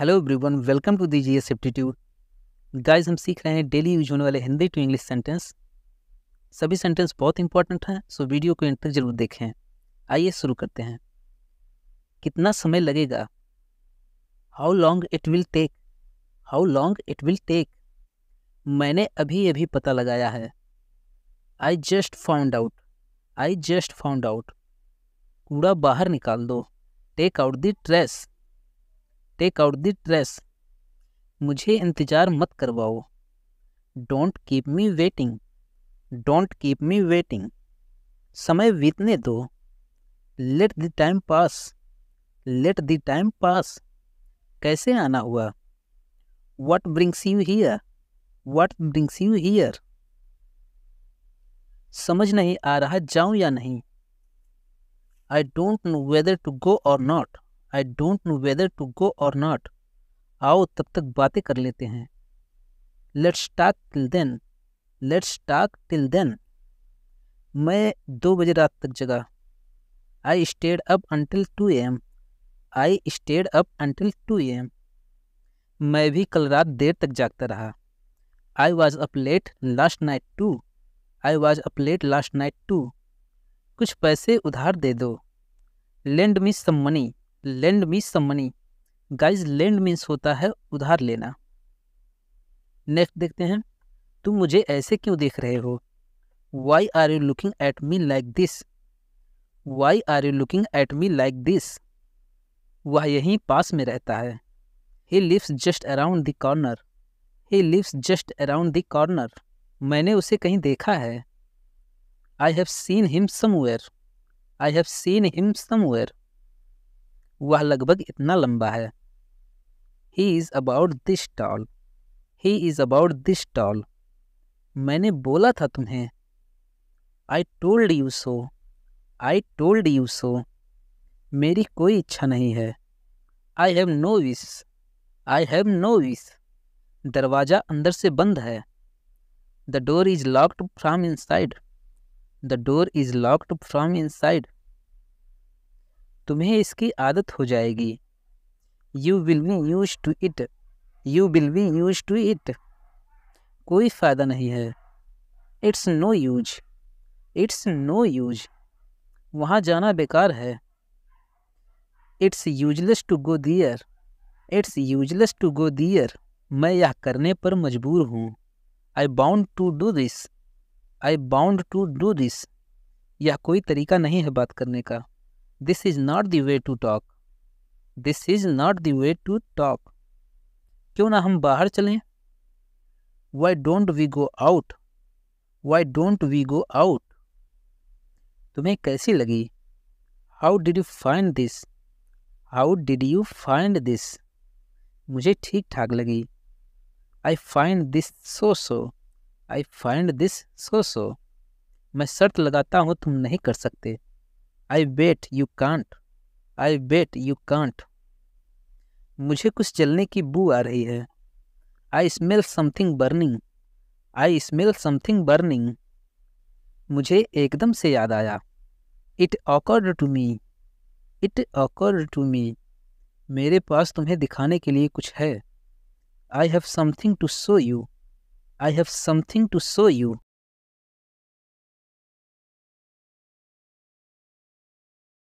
hello everyone welcome to the G S aptitude guys हम सीख रहे हैं डेली यूज होने वाले हिंदी टू इंग्लिश सेंटेंस सभी सेंटेंस बहुत इंपॉर्टेंट हैं सो वीडियो को इंटर जरूर देखें आइए शुरू करते हैं कितना समय लगेगा how long it will take how long it will take मैंने अभी अभी पता लगाया है I just found out I just found out कूड़ा बाहर निकाल दो take out the trash take out the dress मुझे इंतज़ार मत करवाओ don't keep me waiting don't keep me waiting समय बीतने दो let the time pass let the time pass कैसे आना हुआ what brings you hear what brings you here समझ नहीं आ रहा जाऊं या नहीं I don't know whether to go or not I don't know whether to go or not आओ तब तक बातें कर लेते हैं let's talk till then let's talk till then मैं दो बजे रात तक जगा I stayed up until two AM I stayed up until two AM मैं भी कल रात देर तक जागता रहा I was up late last night too I was up late last night too कुछ पैसे उधार दे दो lend me some money lend means some money guys lend means होता है उधार लेना नेक्स्ट देखते हैं तुम मुझे ऐसे क्यों देख रहे हो why are you looking at me like this why are you looking at me like this वह यहीं पास में रहता है he lives just around the corner he lives just around the corner मैंने उसे कहीं देखा है I have seen him somewhere I have seen him somewhere वह लगभग इतना लंबा है he is about this tall he is about this tall मैंने बोला था तुम्हें I told you so I told you so मेरी कोई इच्छा नहीं है आई हैव नो विस आई हैव नो विस दरवाज़ा अंदर से बंद है the door is locked from inside the door is locked from inside तुम्हें इसकी आदत हो जाएगी you will be used to it you will be used to it कोई फ़ायदा नहीं है it's no use it's no use वहाँ जाना बेकार है it's useless to go there it's useless to go there मैं यह करने पर मजबूर हूँ I bound to do this I bound to do this यह कोई तरीका नहीं है बात करने का this is not the way to talk this is not the way to talk क्यों ना हम बाहर चलें why don't we go out why don't we go out तुम्हें कैसी लगी how did you find this how did you find this मुझे ठीक ठाक लगी I find this so so I find this so so मैं शर्त लगाता हूँ तुम नहीं कर सकते I bet you can't I bet you can't मुझे कुछ जलने की बू आ रही है I smell something burning I smell something burning मुझे एकदम से याद आया it awkward to me it awkward to me मेरे पास तुम्हें दिखाने के लिए कुछ है I have something to show you I have something to show you